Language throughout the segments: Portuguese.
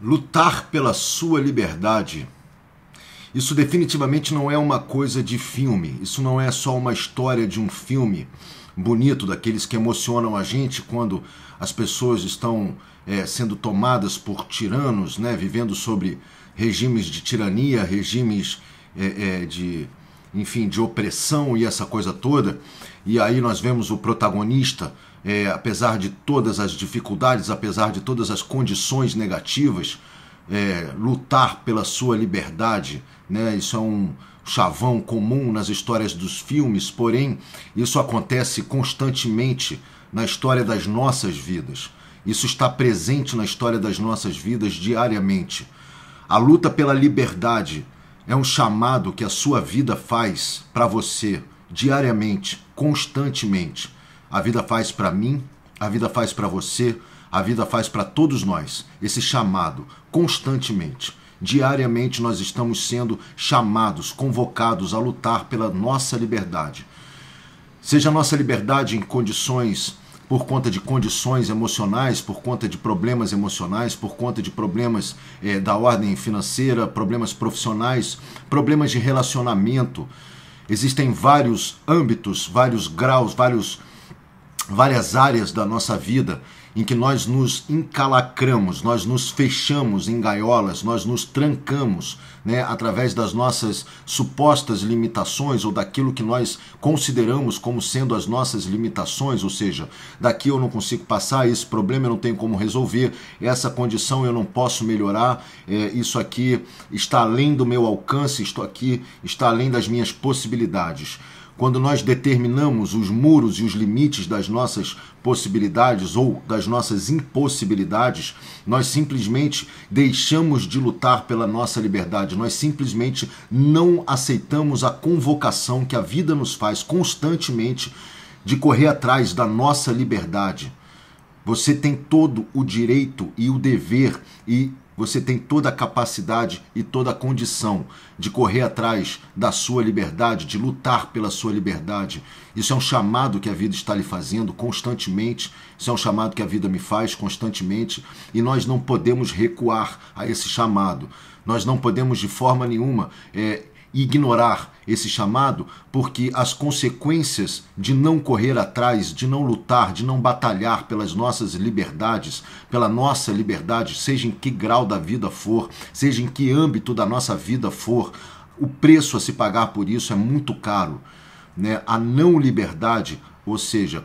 lutar pela sua liberdade. Isso definitivamente não é uma coisa de filme, isso não é só uma história de um filme bonito, daqueles que emocionam a gente quando as pessoas estão é, sendo tomadas por tiranos, né, vivendo sobre regimes de tirania, regimes é, é, de, enfim, de opressão e essa coisa toda. E aí nós vemos o protagonista é, apesar de todas as dificuldades, apesar de todas as condições negativas, é, lutar pela sua liberdade. Né? Isso é um chavão comum nas histórias dos filmes, porém, isso acontece constantemente na história das nossas vidas. Isso está presente na história das nossas vidas diariamente. A luta pela liberdade é um chamado que a sua vida faz para você diariamente, constantemente. A vida faz para mim, a vida faz para você, a vida faz para todos nós esse chamado constantemente. Diariamente nós estamos sendo chamados, convocados a lutar pela nossa liberdade. Seja a nossa liberdade em condições por conta de condições emocionais, por conta de problemas emocionais, por conta de problemas é, da ordem financeira, problemas profissionais, problemas de relacionamento. Existem vários âmbitos, vários graus, vários várias áreas da nossa vida em que nós nos encalacramos, nós nos fechamos em gaiolas, nós nos trancamos, né, através das nossas supostas limitações ou daquilo que nós consideramos como sendo as nossas limitações, ou seja, daqui eu não consigo passar, esse problema eu não tenho como resolver, essa condição eu não posso melhorar, é, isso aqui está além do meu alcance, isto aqui está além das minhas possibilidades quando nós determinamos os muros e os limites das nossas possibilidades ou das nossas impossibilidades, nós simplesmente deixamos de lutar pela nossa liberdade, nós simplesmente não aceitamos a convocação que a vida nos faz constantemente de correr atrás da nossa liberdade. Você tem todo o direito e o dever e você tem toda a capacidade e toda a condição de correr atrás da sua liberdade, de lutar pela sua liberdade. Isso é um chamado que a vida está lhe fazendo constantemente, isso é um chamado que a vida me faz constantemente, e nós não podemos recuar a esse chamado. Nós não podemos de forma nenhuma é, ignorar esse chamado, porque as consequências de não correr atrás, de não lutar, de não batalhar pelas nossas liberdades, pela nossa liberdade, seja em que grau da vida for, seja em que âmbito da nossa vida for, o preço a se pagar por isso é muito caro. Né? A não liberdade, ou seja,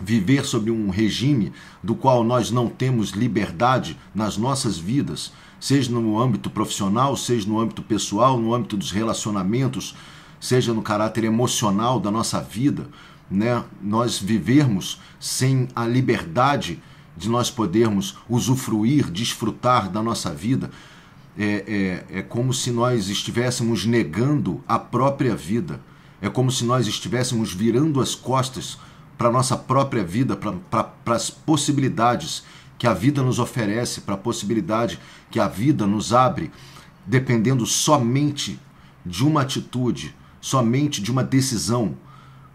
viver sob um regime do qual nós não temos liberdade nas nossas vidas seja no âmbito profissional, seja no âmbito pessoal, no âmbito dos relacionamentos, seja no caráter emocional da nossa vida, né? Nós vivermos sem a liberdade de nós podermos usufruir, desfrutar da nossa vida, é, é, é como se nós estivéssemos negando a própria vida. É como se nós estivéssemos virando as costas para a nossa própria vida, para as possibilidades que a vida nos oferece, para a possibilidade que a vida nos abre, dependendo somente de uma atitude, somente de uma decisão,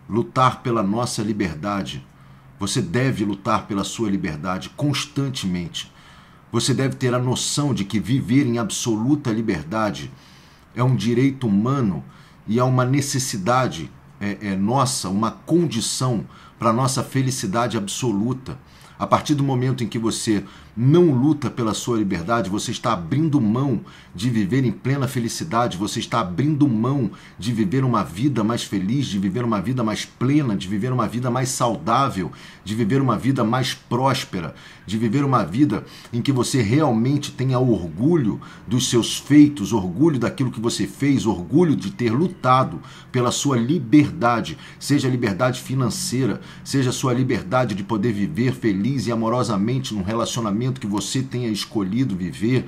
lutar pela nossa liberdade. Você deve lutar pela sua liberdade constantemente. Você deve ter a noção de que viver em absoluta liberdade é um direito humano e é uma necessidade é, é nossa, uma condição para nossa felicidade absoluta. A partir do momento em que você não luta pela sua liberdade, você está abrindo mão de viver em plena felicidade, você está abrindo mão de viver uma vida mais feliz, de viver uma vida mais plena, de viver uma vida mais saudável, de viver uma vida mais próspera, de viver uma vida em que você realmente tenha orgulho dos seus feitos, orgulho daquilo que você fez, orgulho de ter lutado pela sua liberdade, seja a liberdade financeira, seja a sua liberdade de poder viver feliz e amorosamente num relacionamento momento que você tenha escolhido viver,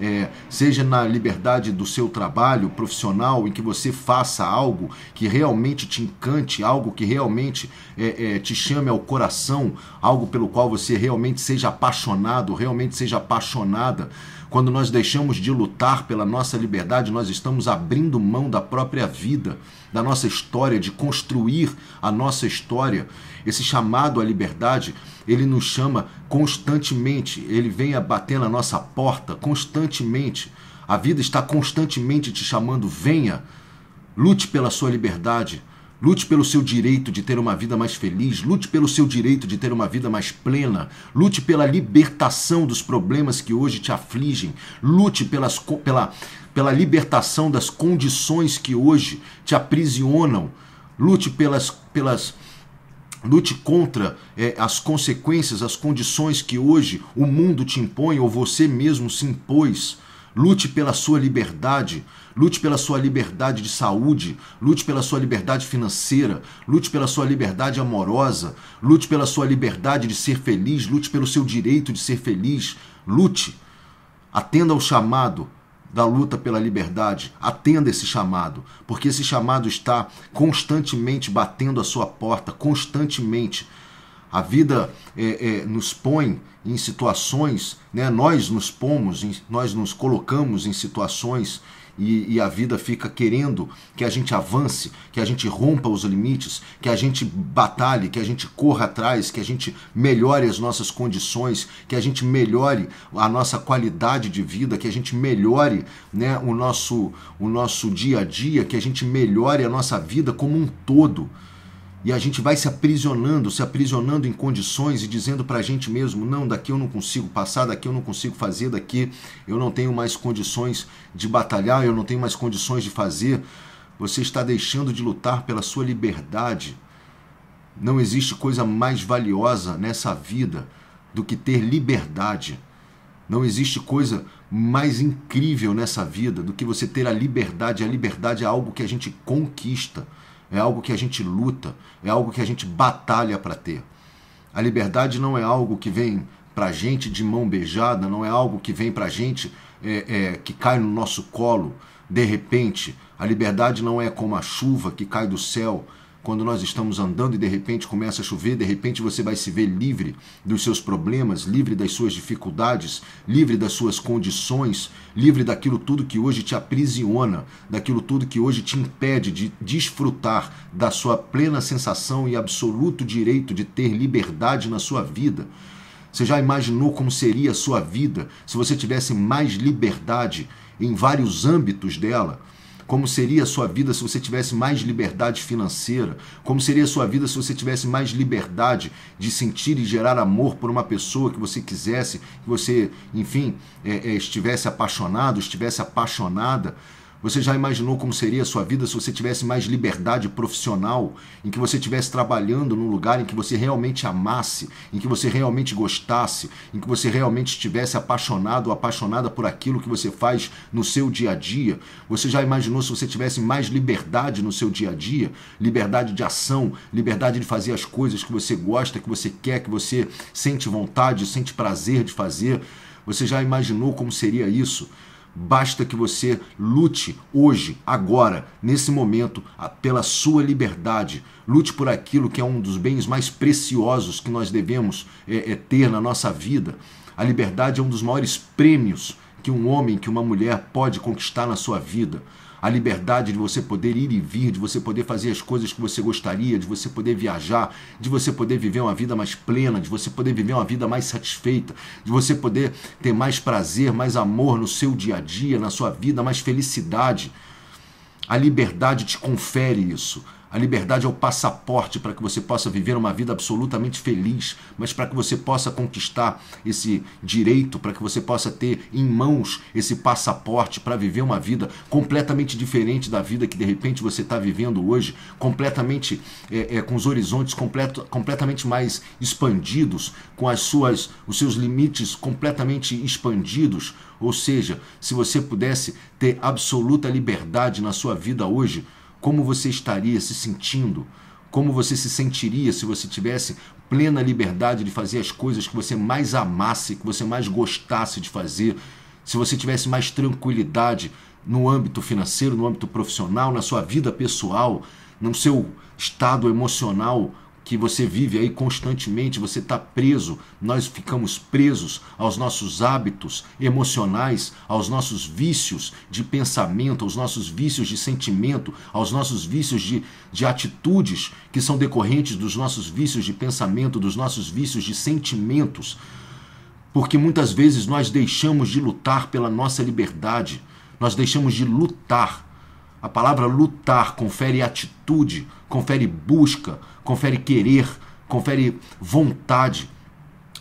é, seja na liberdade do seu trabalho profissional, em que você faça algo que realmente te encante, algo que realmente é, é, te chame ao coração, algo pelo qual você realmente seja apaixonado, realmente seja apaixonada. Quando nós deixamos de lutar pela nossa liberdade, nós estamos abrindo mão da própria vida, da nossa história, de construir a nossa história. Esse chamado à liberdade, ele nos chama constantemente, ele vem a bater na nossa porta constantemente. A vida está constantemente te chamando, venha, lute pela sua liberdade Lute pelo seu direito de ter uma vida mais feliz, lute pelo seu direito de ter uma vida mais plena, lute pela libertação dos problemas que hoje te afligem, lute pelas, pela, pela libertação das condições que hoje te aprisionam, lute pelas. pelas Lute contra é, as consequências, as condições que hoje o mundo te impõe ou você mesmo se impôs. Lute pela sua liberdade, lute pela sua liberdade de saúde, lute pela sua liberdade financeira, lute pela sua liberdade amorosa, lute pela sua liberdade de ser feliz, lute pelo seu direito de ser feliz, lute. Atenda ao chamado da luta pela liberdade, atenda esse chamado, porque esse chamado está constantemente batendo a sua porta, constantemente a vida é, é, nos põe em situações, né? nós nos pomos, nós nos colocamos em situações e, e, a vida fica querendo que a gente avance, que a gente rompa os limites, que a gente batalhe, que a gente corra atrás, que a gente melhore as nossas condições, que a gente melhore a nossa qualidade de vida, que a gente melhore né, o, nosso, o nosso dia a dia, que a gente melhore a nossa vida como um todo. E a gente vai se aprisionando, se aprisionando em condições e dizendo para a gente mesmo: não, daqui eu não consigo passar, daqui eu não consigo fazer, daqui eu não tenho mais condições de batalhar, eu não tenho mais condições de fazer. Você está deixando de lutar pela sua liberdade. Não existe coisa mais valiosa nessa vida do que ter liberdade. Não existe coisa mais incrível nessa vida do que você ter a liberdade. A liberdade é algo que a gente conquista é algo que a gente luta, é algo que a gente batalha para ter. A liberdade não é algo que vem para a gente de mão beijada, não é algo que vem para a gente é, é, que cai no nosso colo de repente. A liberdade não é como a chuva que cai do céu, quando nós estamos andando e de repente começa a chover, de repente você vai se ver livre dos seus problemas, livre das suas dificuldades, livre das suas condições, livre daquilo tudo que hoje te aprisiona, daquilo tudo que hoje te impede de desfrutar da sua plena sensação e absoluto direito de ter liberdade na sua vida. Você já imaginou como seria a sua vida se você tivesse mais liberdade em vários âmbitos dela? Como seria a sua vida se você tivesse mais liberdade financeira? Como seria a sua vida se você tivesse mais liberdade de sentir e gerar amor por uma pessoa que você quisesse, que você, enfim, é, é, estivesse apaixonado, estivesse apaixonada? Você já imaginou como seria a sua vida se você tivesse mais liberdade profissional, em que você estivesse trabalhando num lugar em que você realmente amasse, em que você realmente gostasse, em que você realmente estivesse apaixonado ou apaixonada por aquilo que você faz no seu dia a dia? Você já imaginou se você tivesse mais liberdade no seu dia a dia, liberdade de ação, liberdade de fazer as coisas que você gosta, que você quer, que você sente vontade, sente prazer de fazer? Você já imaginou como seria isso? Basta que você lute hoje, agora, nesse momento, pela sua liberdade. Lute por aquilo que é um dos bens mais preciosos que nós devemos é, é, ter na nossa vida. A liberdade é um dos maiores prêmios que um homem, que uma mulher pode conquistar na sua vida a liberdade de você poder ir e vir, de você poder fazer as coisas que você gostaria, de você poder viajar, de você poder viver uma vida mais plena, de você poder viver uma vida mais satisfeita, de você poder ter mais prazer, mais amor no seu dia a dia, na sua vida, mais felicidade. A liberdade te confere isso. A liberdade é o passaporte para que você possa viver uma vida absolutamente feliz, mas para que você possa conquistar esse direito, para que você possa ter em mãos esse passaporte para viver uma vida completamente diferente da vida que de repente você está vivendo hoje, completamente é, é, com os horizontes completo, completamente mais expandidos, com as suas, os seus limites completamente expandidos. Ou seja, se você pudesse ter absoluta liberdade na sua vida hoje, como você estaria se sentindo? Como você se sentiria se você tivesse plena liberdade de fazer as coisas que você mais amasse, que você mais gostasse de fazer? Se você tivesse mais tranquilidade no âmbito financeiro, no âmbito profissional, na sua vida pessoal, no seu estado emocional? que você vive aí constantemente, você está preso, nós ficamos presos aos nossos hábitos emocionais, aos nossos vícios de pensamento, aos nossos vícios de sentimento, aos nossos vícios de, de atitudes que são decorrentes dos nossos vícios de pensamento, dos nossos vícios de sentimentos. Porque muitas vezes nós deixamos de lutar pela nossa liberdade, nós deixamos de lutar. A palavra lutar confere atitude confere busca, confere querer, confere vontade,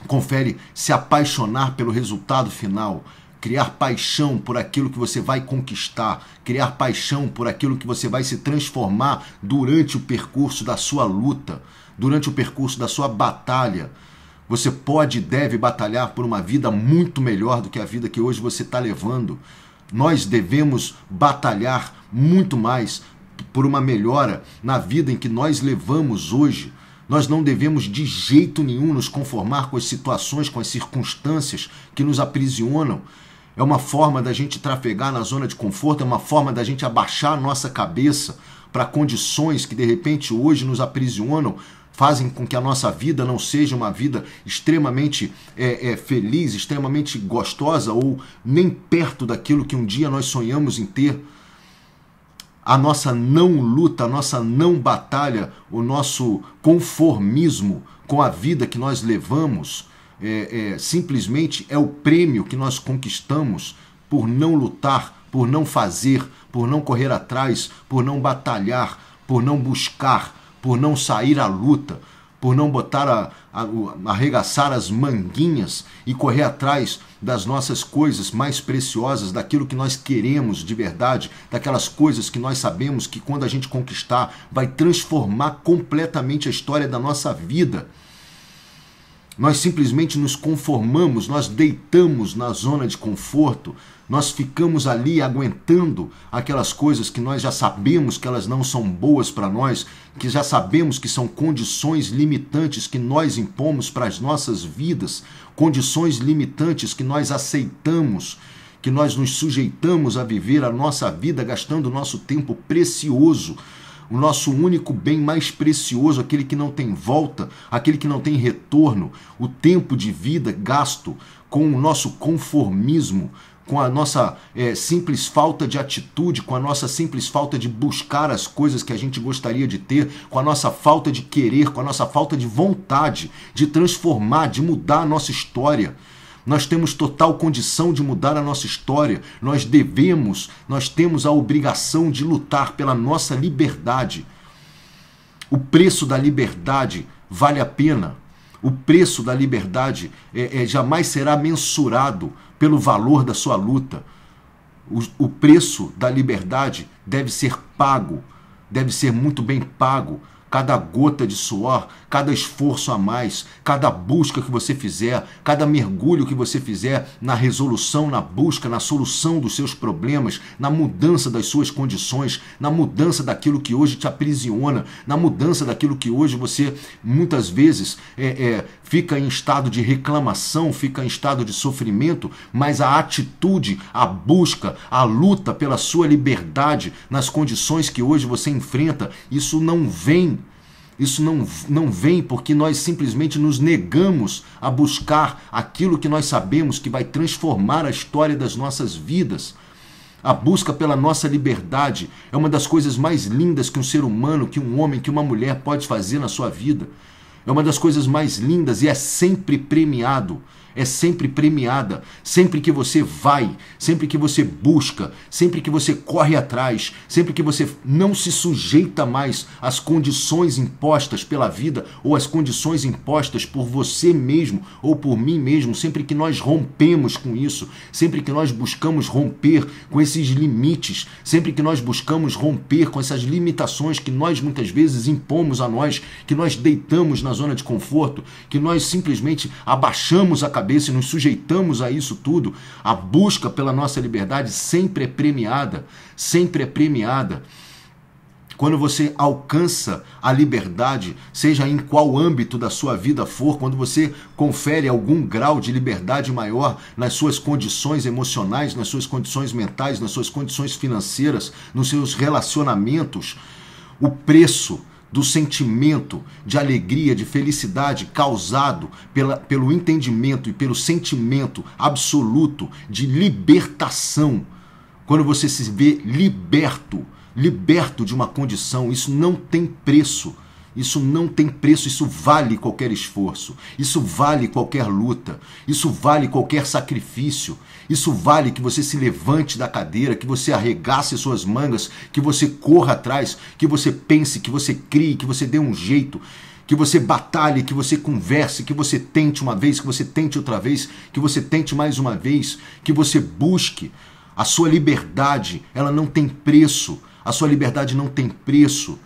confere se apaixonar pelo resultado final, criar paixão por aquilo que você vai conquistar, criar paixão por aquilo que você vai se transformar durante o percurso da sua luta, durante o percurso da sua batalha. Você pode e deve batalhar por uma vida muito melhor do que a vida que hoje você está levando. Nós devemos batalhar muito mais por uma melhora na vida em que nós levamos hoje. Nós não devemos de jeito nenhum nos conformar com as situações, com as circunstâncias que nos aprisionam. É uma forma da gente trafegar na zona de conforto, é uma forma da gente abaixar a nossa cabeça para condições que de repente hoje nos aprisionam, fazem com que a nossa vida não seja uma vida extremamente é, é, feliz, extremamente gostosa ou nem perto daquilo que um dia nós sonhamos em ter a nossa não luta, a nossa não batalha, o nosso conformismo com a vida que nós levamos, é, é, simplesmente é o prêmio que nós conquistamos por não lutar, por não fazer, por não correr atrás, por não batalhar, por não buscar, por não sair à luta, por não botar a, a, a, arregaçar as manguinhas e correr atrás das nossas coisas mais preciosas, daquilo que nós queremos de verdade, daquelas coisas que nós sabemos que quando a gente conquistar vai transformar completamente a história da nossa vida. Nós simplesmente nos conformamos, nós deitamos na zona de conforto, nós ficamos ali aguentando aquelas coisas que nós já sabemos que elas não são boas para nós, que já sabemos que são condições limitantes que nós impomos para as nossas vidas, condições limitantes que nós aceitamos, que nós nos sujeitamos a viver a nossa vida gastando o nosso tempo precioso, o nosso único bem mais precioso, aquele que não tem volta, aquele que não tem retorno, o tempo de vida gasto com o nosso conformismo, com a nossa é, simples falta de atitude, com a nossa simples falta de buscar as coisas que a gente gostaria de ter, com a nossa falta de querer, com a nossa falta de vontade de transformar, de mudar a nossa história. Nós temos total condição de mudar a nossa história. Nós devemos, nós temos a obrigação de lutar pela nossa liberdade. O preço da liberdade vale a pena. O preço da liberdade é, é, jamais será mensurado pelo valor da sua luta. O, o preço da liberdade deve ser pago, deve ser muito bem pago. Cada gota de suor cada esforço a mais, cada busca que você fizer, cada mergulho que você fizer na resolução, na busca, na solução dos seus problemas, na mudança das suas condições, na mudança daquilo que hoje te aprisiona, na mudança daquilo que hoje você muitas vezes é, é, fica em estado de reclamação, fica em estado de sofrimento, mas a atitude, a busca, a luta pela sua liberdade nas condições que hoje você enfrenta, isso não vem isso não, não vem porque nós simplesmente nos negamos a buscar aquilo que nós sabemos que vai transformar a história das nossas vidas. A busca pela nossa liberdade é uma das coisas mais lindas que um ser humano, que um homem, que uma mulher pode fazer na sua vida. É uma das coisas mais lindas e é sempre premiado é sempre premiada. Sempre que você vai, sempre que você busca, sempre que você corre atrás, sempre que você não se sujeita mais às condições impostas pela vida ou às condições impostas por você mesmo ou por mim mesmo, sempre que nós rompemos com isso, sempre que nós buscamos romper com esses limites, sempre que nós buscamos romper com essas limitações que nós muitas vezes impomos a nós, que nós deitamos na zona de conforto, que nós simplesmente abaixamos a cabeça cabeça e nos sujeitamos a isso tudo, a busca pela nossa liberdade sempre é premiada, sempre é premiada. Quando você alcança a liberdade, seja em qual âmbito da sua vida for, quando você confere algum grau de liberdade maior nas suas condições emocionais, nas suas condições mentais, nas suas condições financeiras, nos seus relacionamentos, o preço do sentimento de alegria, de felicidade causado pela, pelo entendimento e pelo sentimento absoluto de libertação. Quando você se vê liberto, liberto de uma condição, isso não tem preço. Isso não tem preço, isso vale qualquer esforço, isso vale qualquer luta, isso vale qualquer sacrifício, isso vale que você se levante da cadeira, que você arregace suas mangas, que você corra atrás, que você pense, que você crie, que você dê um jeito, que você batalhe, que você converse, que você tente uma vez, que você tente outra vez, que você tente mais uma vez, que você busque. A sua liberdade, ela não tem preço, a sua liberdade não tem preço.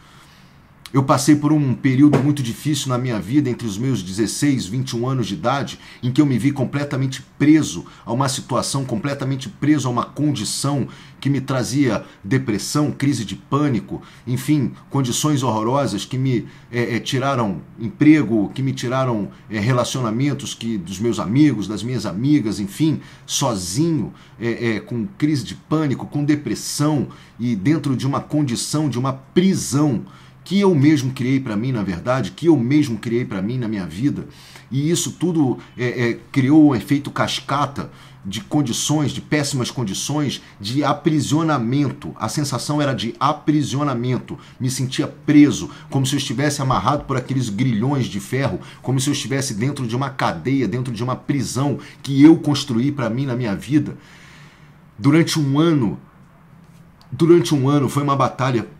Eu passei por um período muito difícil na minha vida, entre os meus 16 e 21 anos de idade, em que eu me vi completamente preso a uma situação, completamente preso a uma condição que me trazia depressão, crise de pânico, enfim, condições horrorosas que me é, é, tiraram emprego, que me tiraram é, relacionamentos que dos meus amigos, das minhas amigas, enfim, sozinho, com crise de pânico, com depressão e dentro de uma condição, de uma prisão que eu mesmo criei para mim, na verdade, que eu mesmo criei para mim na minha vida. E isso tudo é, é, criou um efeito cascata de condições, de péssimas condições, de aprisionamento. A sensação era de aprisionamento. Me sentia preso, como se eu estivesse amarrado por aqueles grilhões de ferro, como se eu estivesse dentro de uma cadeia, dentro de uma prisão que eu construí para mim na minha vida. Durante um ano, durante um ano foi uma batalha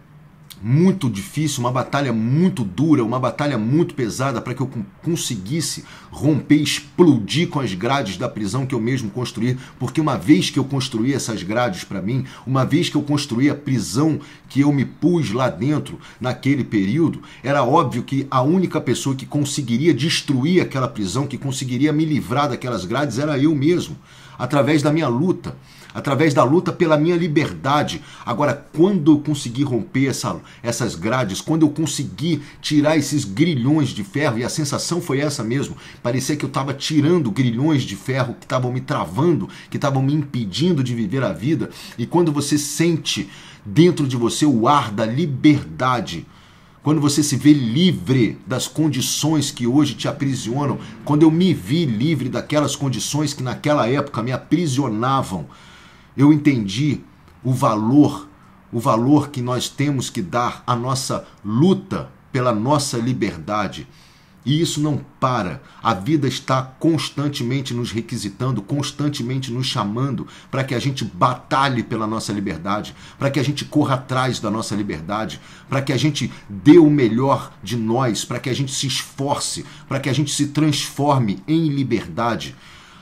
muito difícil, uma batalha muito dura, uma batalha muito pesada para que eu conseguisse romper, explodir com as grades da prisão que eu mesmo construí, porque uma vez que eu construí essas grades para mim, uma vez que eu construí a prisão que eu me pus lá dentro naquele período, era óbvio que a única pessoa que conseguiria destruir aquela prisão, que conseguiria me livrar daquelas grades era eu mesmo, através da minha luta através da luta pela minha liberdade. Agora, quando eu conseguir romper essa, essas grades, quando eu conseguir tirar esses grilhões de ferro, e a sensação foi essa mesmo, parecia que eu estava tirando grilhões de ferro que estavam me travando, que estavam me impedindo de viver a vida, e quando você sente dentro de você o ar da liberdade, quando você se vê livre das condições que hoje te aprisionam, quando eu me vi livre daquelas condições que naquela época me aprisionavam, eu entendi o valor, o valor que nós temos que dar à nossa luta pela nossa liberdade. E isso não para. A vida está constantemente nos requisitando, constantemente nos chamando para que a gente batalhe pela nossa liberdade, para que a gente corra atrás da nossa liberdade, para que a gente dê o melhor de nós, para que a gente se esforce, para que a gente se transforme em liberdade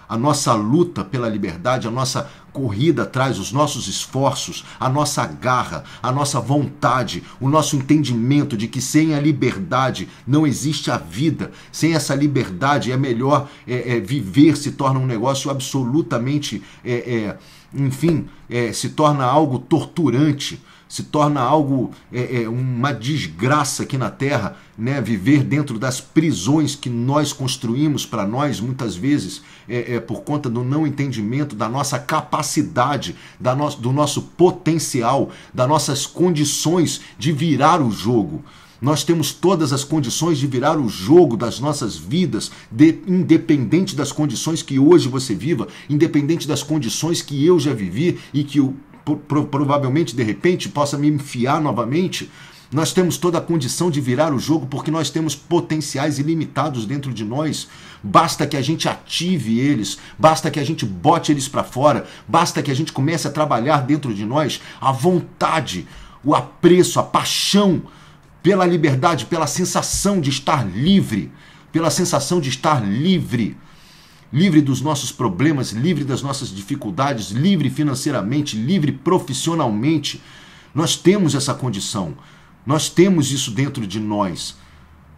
a nossa luta pela liberdade, a nossa corrida atrás, os nossos esforços, a nossa garra, a nossa vontade, o nosso entendimento de que sem a liberdade não existe a vida, sem essa liberdade é melhor é, é, viver se torna um negócio absolutamente, é, é enfim, é, se torna algo torturante se torna algo, é, é, uma desgraça aqui na Terra, né? viver dentro das prisões que nós construímos para nós, muitas vezes, é, é, por conta do não entendimento da nossa capacidade, da no do nosso potencial, das nossas condições de virar o jogo. Nós temos todas as condições de virar o jogo das nossas vidas, de, independente das condições que hoje você viva, independente das condições que eu já vivi e que o pro, provavelmente de repente possa me enfiar novamente, nós temos toda a condição de virar o jogo porque nós temos potenciais ilimitados dentro de nós. Basta que a gente ative eles, basta que a gente bote eles para fora, basta que a gente comece a trabalhar dentro de nós a vontade, o apreço, a paixão pela liberdade, pela sensação de estar livre, pela sensação de estar livre livre dos nossos problemas, livre das nossas dificuldades, livre financeiramente, livre profissionalmente. Nós temos essa condição, nós temos isso dentro de nós.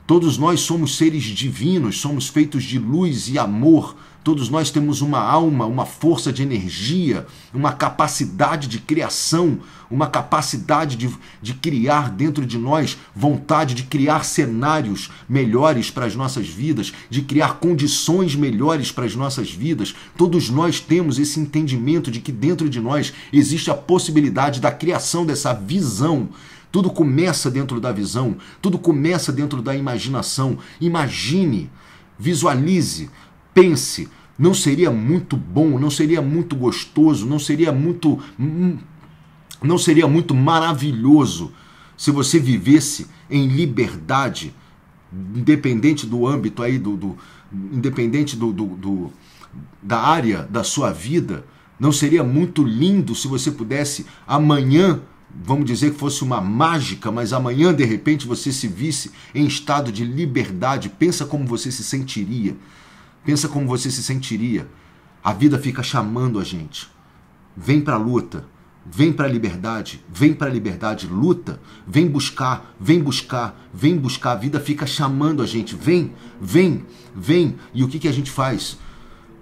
Todos nós somos seres divinos, somos feitos de luz e amor Todos nós temos uma alma, uma força de energia, uma capacidade de criação, uma capacidade de, de criar dentro de nós vontade de criar cenários melhores para as nossas vidas, de criar condições melhores para as nossas vidas. Todos nós temos esse entendimento de que dentro de nós existe a possibilidade da criação dessa visão. Tudo começa dentro da visão, tudo começa dentro da imaginação. Imagine, visualize, Pense, não seria muito bom, não seria muito gostoso, não seria muito hum, não seria muito maravilhoso se você vivesse em liberdade, independente do âmbito aí do, do independente do, do, do, da área da sua vida, não seria muito lindo se você pudesse amanhã vamos dizer que fosse uma mágica, mas amanhã de repente você se visse em estado de liberdade, pensa como você se sentiria Pensa como você se sentiria. A vida fica chamando a gente. Vem para a luta, vem para a liberdade, vem para a liberdade, luta, vem buscar, vem buscar, vem buscar. A vida fica chamando a gente, vem, vem, vem. E o que, que a gente faz?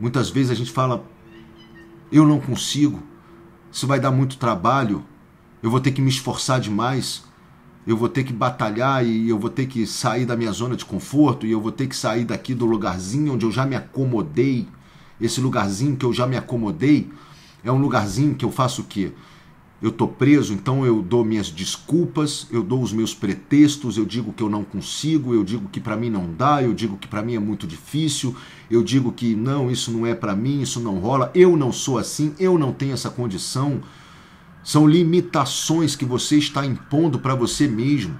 Muitas vezes a gente fala, eu não consigo, isso vai dar muito trabalho, eu vou ter que me esforçar demais, eu vou ter que batalhar e eu vou ter que sair da minha zona de conforto e eu vou ter que sair daqui do lugarzinho onde eu já me acomodei. Esse lugarzinho que eu já me acomodei é um lugarzinho que eu faço o quê? Eu tô preso, então eu dou minhas desculpas, eu dou os meus pretextos, eu digo que eu não consigo, eu digo que para mim não dá, eu digo que para mim é muito difícil, eu digo que não, isso não é para mim, isso não rola, eu não sou assim, eu não tenho essa condição são limitações que você está impondo para você mesmo.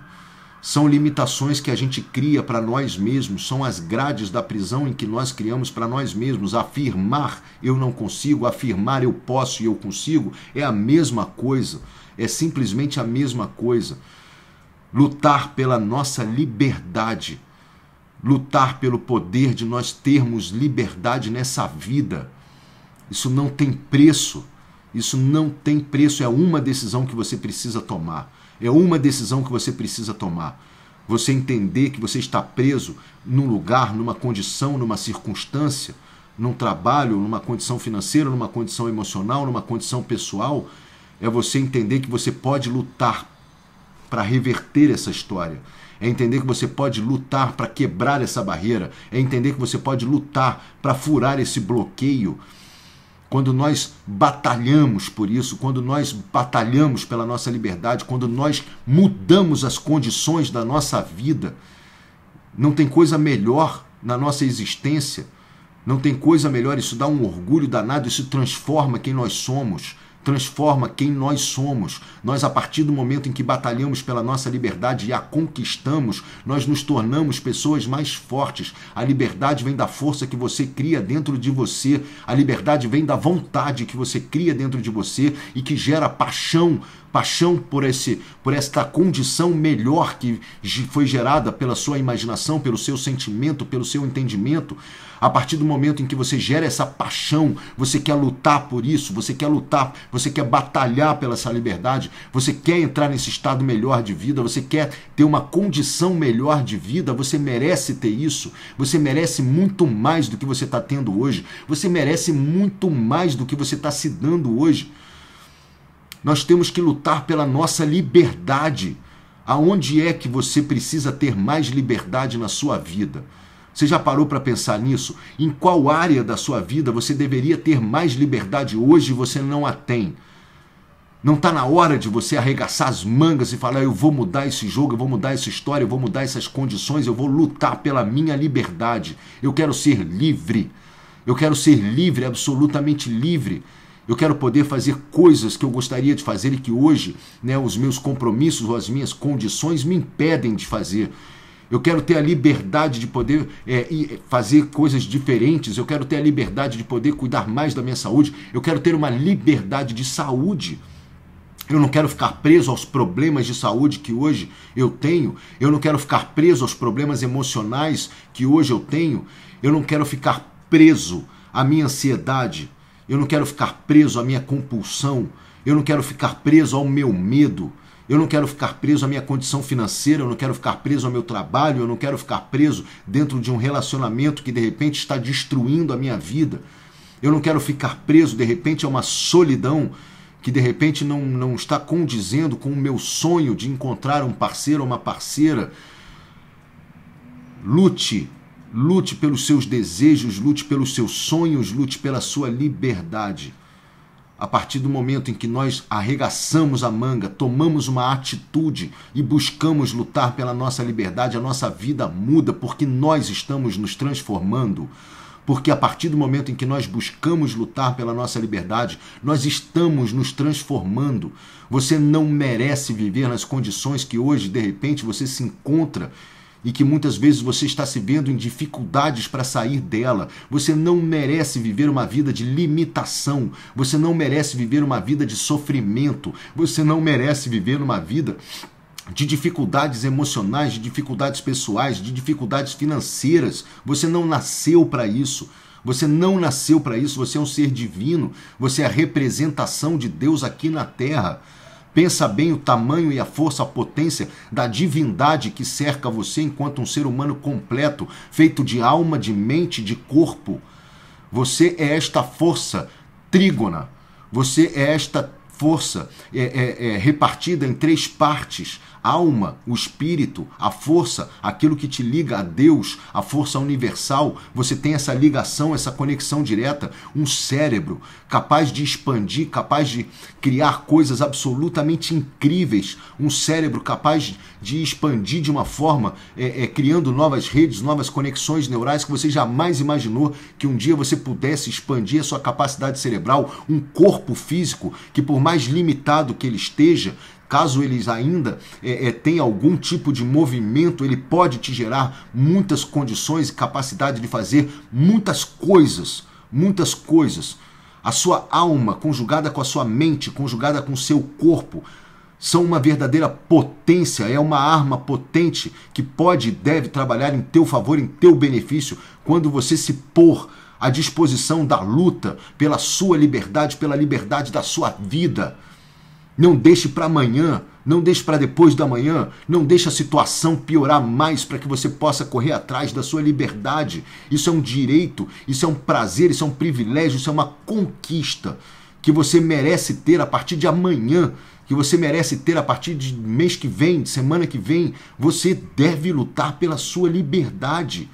São limitações que a gente cria para nós mesmos, são as grades da prisão em que nós criamos para nós mesmos. Afirmar eu não consigo, afirmar eu posso e eu consigo é a mesma coisa, é simplesmente a mesma coisa. Lutar pela nossa liberdade, lutar pelo poder de nós termos liberdade nessa vida. Isso não tem preço. Isso não tem preço, é uma decisão que você precisa tomar. É uma decisão que você precisa tomar. Você entender que você está preso num lugar, numa condição, numa circunstância, num trabalho, numa condição financeira, numa condição emocional, numa condição pessoal, é você entender que você pode lutar para reverter essa história. É entender que você pode lutar para quebrar essa barreira. É entender que você pode lutar para furar esse bloqueio quando nós batalhamos por isso, quando nós batalhamos pela nossa liberdade, quando nós mudamos as condições da nossa vida, não tem coisa melhor na nossa existência, não tem coisa melhor. Isso dá um orgulho danado, isso transforma quem nós somos transforma quem nós somos. Nós, a partir do momento em que batalhamos pela nossa liberdade e a conquistamos, nós nos tornamos pessoas mais fortes. A liberdade vem da força que você cria dentro de você, a liberdade vem da vontade que você cria dentro de você e que gera paixão paixão por esse por esta condição melhor que foi gerada pela sua imaginação, pelo seu sentimento, pelo seu entendimento. A partir do momento em que você gera essa paixão, você quer lutar por isso, você quer lutar, você quer batalhar pela essa liberdade, você quer entrar nesse estado melhor de vida, você quer ter uma condição melhor de vida, você merece ter isso, você merece muito mais do que você está tendo hoje, você merece muito mais do que você está se dando hoje. Nós temos que lutar pela nossa liberdade. Aonde é que você precisa ter mais liberdade na sua vida? Você já parou para pensar nisso? Em qual área da sua vida você deveria ter mais liberdade hoje e você não a tem? Não está na hora de você arregaçar as mangas e falar: eu vou mudar esse jogo, eu vou mudar essa história, eu vou mudar essas condições, eu vou lutar pela minha liberdade. Eu quero ser livre. Eu quero ser livre, absolutamente livre. Eu quero poder fazer coisas que eu gostaria de fazer e que hoje né, os meus compromissos ou as minhas condições me impedem de fazer. Eu quero ter a liberdade de poder é, é, fazer coisas diferentes. Eu quero ter a liberdade de poder cuidar mais da minha saúde. Eu quero ter uma liberdade de saúde. Eu não quero ficar preso aos problemas de saúde que hoje eu tenho. Eu não quero ficar preso aos problemas emocionais que hoje eu tenho. Eu não quero ficar preso à minha ansiedade. Eu não quero ficar preso à minha compulsão. Eu não quero ficar preso ao meu medo. Eu não quero ficar preso à minha condição financeira, eu não quero ficar preso ao meu trabalho, eu não quero ficar preso dentro de um relacionamento que de repente está destruindo a minha vida. Eu não quero ficar preso de repente a uma solidão que de repente não, não está condizendo com o meu sonho de encontrar um parceiro ou uma parceira. Lute Lute pelos seus desejos, lute pelos seus sonhos, lute pela sua liberdade. A partir do momento em que nós arregaçamos a manga, tomamos uma atitude e buscamos lutar pela nossa liberdade, a nossa vida muda porque nós estamos nos transformando. Porque a partir do momento em que nós buscamos lutar pela nossa liberdade, nós estamos nos transformando. Você não merece viver nas condições que hoje, de repente, você se encontra e que muitas vezes você está se vendo em dificuldades para sair dela. Você não merece viver uma vida de limitação, você não merece viver uma vida de sofrimento, você não merece viver uma vida de dificuldades emocionais, de dificuldades pessoais, de dificuldades financeiras. Você não nasceu para isso. Você não nasceu para isso, você é um ser divino, você é a representação de Deus aqui na terra. Pensa bem o tamanho e a força, a potência da divindade que cerca você enquanto um ser humano completo, feito de alma, de mente, de corpo. Você é esta força trígona. Você é esta força é, é, é repartida em três partes: alma, o espírito, a força, aquilo que te liga a Deus, a força universal, você tem essa ligação, essa conexão direta, um cérebro capaz de expandir, capaz de criar coisas absolutamente incríveis, um cérebro capaz de expandir de uma forma, é, é, criando novas redes, novas conexões neurais que você jamais imaginou que um dia você pudesse expandir a sua capacidade cerebral, um corpo físico que, por mais limitado que ele esteja, Caso eles ainda é, é, algum tipo de movimento, ele pode te gerar muitas condições e capacidade de fazer muitas coisas, muitas coisas. A sua alma, conjugada com a sua mente, conjugada com o seu corpo, são uma verdadeira potência, é uma arma potente que pode e deve trabalhar em teu favor, em teu benefício, quando você se pôr à disposição da luta pela sua liberdade, pela liberdade da sua vida. Não deixe para amanhã, não deixe para depois da manhã, não deixe a situação piorar mais para que você possa correr atrás da sua liberdade. Isso é um direito, isso é um prazer, isso é um privilégio, isso é uma conquista que você merece ter a partir de amanhã, que você merece ter a partir de mês que vem, de semana que vem. Você deve lutar pela sua liberdade.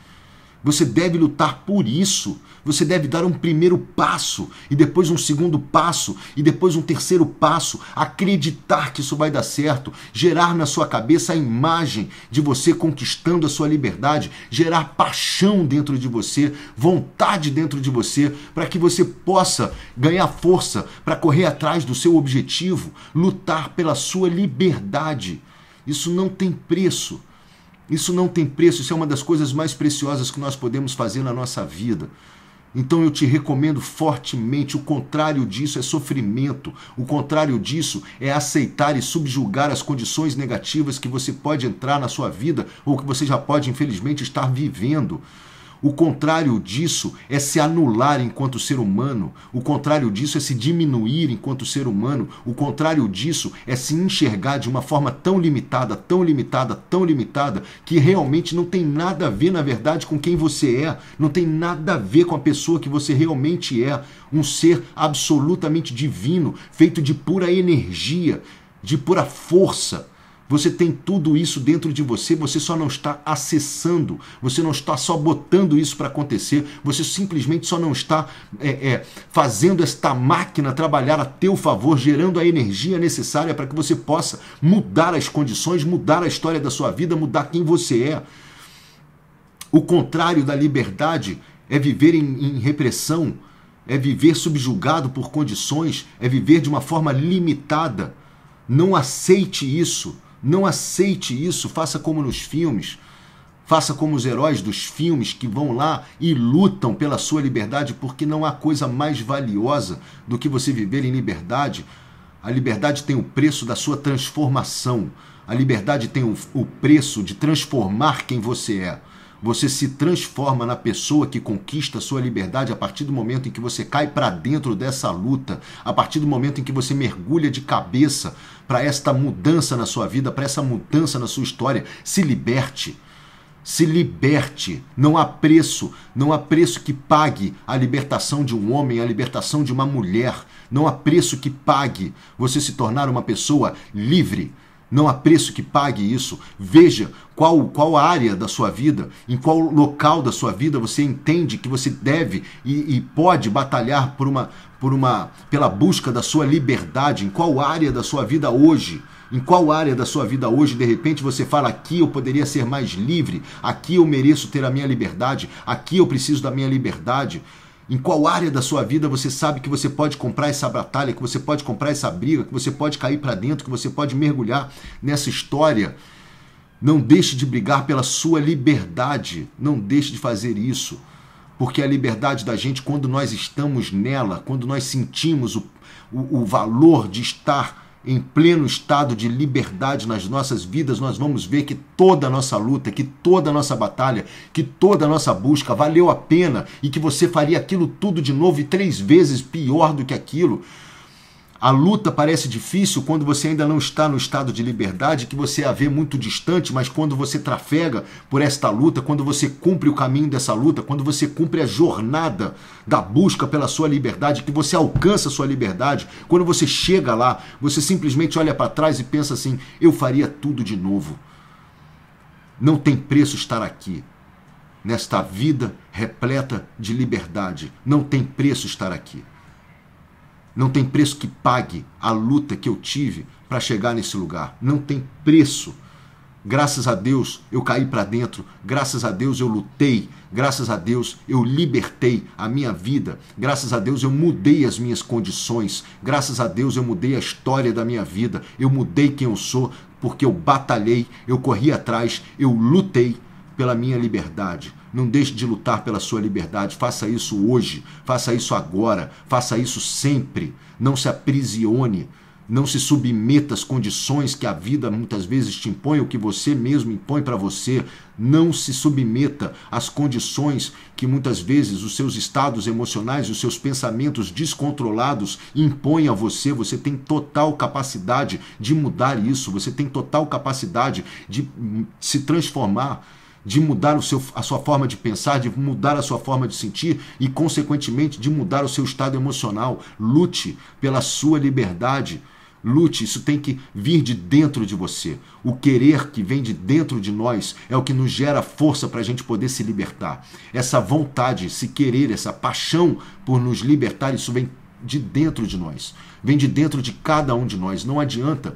Você deve lutar por isso. Você deve dar um primeiro passo, e depois um segundo passo, e depois um terceiro passo. Acreditar que isso vai dar certo. Gerar na sua cabeça a imagem de você conquistando a sua liberdade. Gerar paixão dentro de você, vontade dentro de você, para que você possa ganhar força para correr atrás do seu objetivo, lutar pela sua liberdade. Isso não tem preço. Isso não tem preço, isso é uma das coisas mais preciosas que nós podemos fazer na nossa vida. Então eu te recomendo fortemente. O contrário disso é sofrimento. O contrário disso é aceitar e subjugar as condições negativas que você pode entrar na sua vida ou que você já pode, infelizmente, estar vivendo. O contrário disso é se anular enquanto ser humano. O contrário disso é se diminuir enquanto ser humano. O contrário disso é se enxergar de uma forma tão limitada, tão limitada, tão limitada, que realmente não tem nada a ver, na verdade, com quem você é. Não tem nada a ver com a pessoa que você realmente é. Um ser absolutamente divino, feito de pura energia, de pura força você tem tudo isso dentro de você, você só não está acessando, você não está só botando isso para acontecer, você simplesmente só não está é, é, fazendo esta máquina trabalhar a teu favor, gerando a energia necessária para que você possa mudar as condições, mudar a história da sua vida, mudar quem você é. O contrário da liberdade é viver em, em repressão, é viver subjugado por condições, é viver de uma forma limitada. Não aceite isso. Não aceite isso, faça como nos filmes. Faça como os heróis dos filmes que vão lá e lutam pela sua liberdade, porque não há coisa mais valiosa do que você viver em liberdade. A liberdade tem o preço da sua transformação. A liberdade tem o, preço de transformar quem você é. Você se transforma na pessoa que conquista sua liberdade a partir do momento em que você cai para dentro dessa luta, a partir do momento em que você mergulha de cabeça para esta mudança na sua vida, para essa mudança na sua história. Se liberte. Se liberte. Não há preço, não há preço que pague a libertação de um homem, a libertação de uma mulher. Não há preço que pague você se tornar uma pessoa livre. Não há preço que pague isso. Veja qual, qual área da sua vida, em qual local da sua vida você entende que você deve e, e pode batalhar por uma, por uma pela busca da sua liberdade, em qual área da sua vida hoje em qual área da sua vida hoje, de repente, você fala: aqui eu poderia ser mais livre, aqui eu mereço ter a minha liberdade, aqui eu preciso da minha liberdade. Em qual área da sua vida você sabe que você pode comprar essa batalha, que você pode comprar essa briga, que você pode cair para dentro, que você pode mergulhar nessa história? Não deixe de brigar pela sua liberdade, não deixe de fazer isso. Porque é a liberdade da gente, quando nós estamos nela, quando nós sentimos o, o, o valor de estar em pleno estado de liberdade nas nossas vidas, nós vamos ver que toda a nossa luta, que toda a nossa batalha, que toda a nossa busca valeu a pena e que você faria aquilo tudo de novo e três vezes pior do que aquilo. A luta parece difícil quando você ainda não está no estado de liberdade, que você a vê muito distante, mas quando você trafega por esta luta, quando você cumpre o caminho dessa luta, quando você cumpre a jornada da busca pela sua liberdade, que você alcança a sua liberdade, quando você chega lá, você simplesmente olha para trás e pensa assim: eu faria tudo de novo. Não tem preço estar aqui. Nesta vida repleta de liberdade, não tem preço estar aqui. Não tem preço que pague a luta que eu tive para chegar nesse lugar. Não tem preço. Graças a Deus eu caí para dentro, graças a Deus eu lutei, graças a Deus eu libertei a minha vida, graças a Deus eu mudei as minhas condições, graças a Deus eu mudei a história da minha vida, eu mudei quem eu sou, porque eu batalhei, eu corri atrás, eu lutei pela minha liberdade. Não deixe de lutar pela sua liberdade. Faça isso hoje, faça isso agora, faça isso sempre. Não se aprisione, não se submeta às condições que a vida muitas vezes te impõe ou que você mesmo impõe para você. Não se submeta às condições que muitas vezes os seus estados emocionais, os seus pensamentos descontrolados impõem a você. Você tem total capacidade de mudar isso, você tem total capacidade de hum, se transformar de mudar o seu, a sua forma de pensar, de mudar a sua forma de sentir e, consequentemente, de mudar o seu estado emocional. Lute pela sua liberdade. Lute, isso tem que vir de dentro de você. O querer que vem de dentro de nós é o que nos gera força para a gente poder se libertar. Essa vontade, esse querer, essa paixão por nos libertar, isso vem de dentro de nós. Vem de dentro de cada um de nós. Não adianta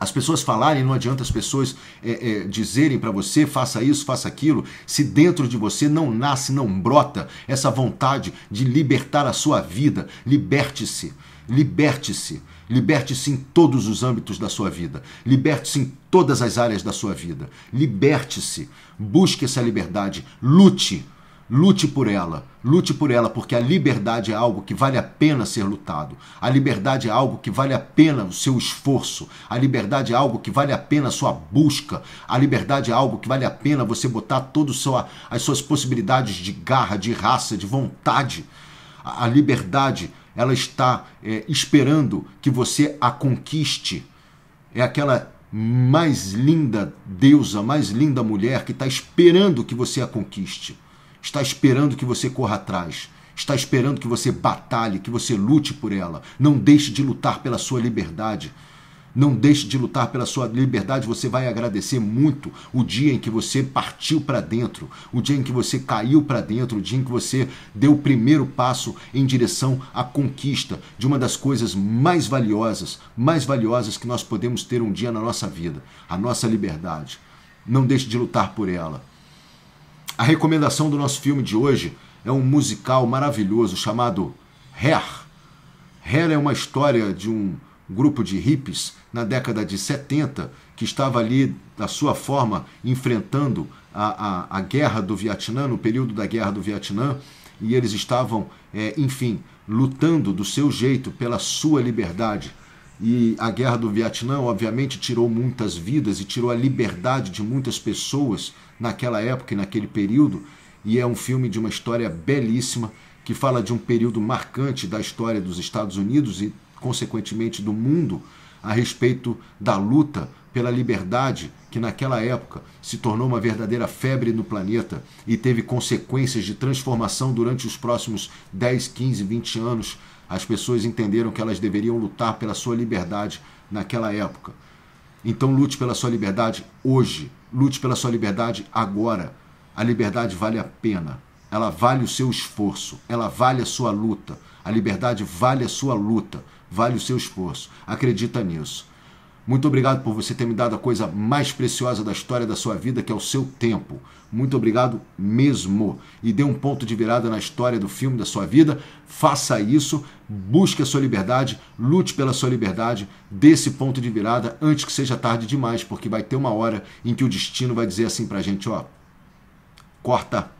as pessoas falarem, não adianta as pessoas é, é, dizerem para você faça isso, faça aquilo, se dentro de você não nasce, não brota essa vontade de libertar a sua vida. Liberte-se, liberte-se, liberte-se em todos os âmbitos da sua vida, liberte-se em todas as áreas da sua vida. Liberte-se, busque essa liberdade, lute Lute por ela, lute por ela, porque a liberdade é algo que vale a pena ser lutado. A liberdade é algo que vale a pena o seu esforço. A liberdade é algo que vale a pena a sua busca. A liberdade é algo que vale a pena você botar todas as suas possibilidades de garra, de raça, de vontade. A, liberdade, ela está é, esperando que você a conquiste. É aquela mais linda deusa, mais linda mulher que está esperando que você a conquiste está esperando que você corra atrás, está esperando que você batalhe, que você lute por ela. Não deixe de lutar pela sua liberdade. Não deixe de lutar pela sua liberdade, você vai agradecer muito o dia em que você partiu para dentro, o dia em que você caiu para dentro, o dia em que você deu o primeiro passo em direção à conquista de uma das coisas mais valiosas, mais valiosas que nós podemos ter um dia na nossa vida, a nossa liberdade. Não deixe de lutar por ela. A recomendação do nosso filme de hoje é um musical maravilhoso chamado Hair. Hair é uma história de um grupo de hippies na década de 70 que estava ali, da sua forma, enfrentando a, a, a guerra do Vietnã, no período da guerra do Vietnã, e eles estavam, é, enfim, lutando do seu jeito pela sua liberdade e a guerra do Vietnã, obviamente, tirou muitas vidas e tirou a liberdade de muitas pessoas naquela época e naquele período. E é um filme de uma história belíssima que fala de um período marcante da história dos Estados Unidos e, consequentemente, do mundo a respeito da luta pela liberdade que naquela época se tornou uma verdadeira febre no planeta e teve consequências de transformação durante os próximos 10, 15, 20 anos as pessoas entenderam que elas deveriam lutar pela sua liberdade naquela época. Então lute pela sua liberdade hoje, lute pela sua liberdade agora. A liberdade vale a pena, ela vale o seu esforço, ela vale a sua luta. A liberdade vale a sua luta, vale o seu esforço. Acredita nisso. Muito obrigado por você ter me dado a coisa mais preciosa da história da sua vida, que é o seu tempo. Muito obrigado mesmo. E dê um ponto de virada na história do filme da sua vida. Faça isso, busque a sua liberdade, lute pela sua liberdade, dê esse ponto de virada antes que seja tarde demais, porque vai ter uma hora em que o destino vai dizer assim pra gente, ó. Corta.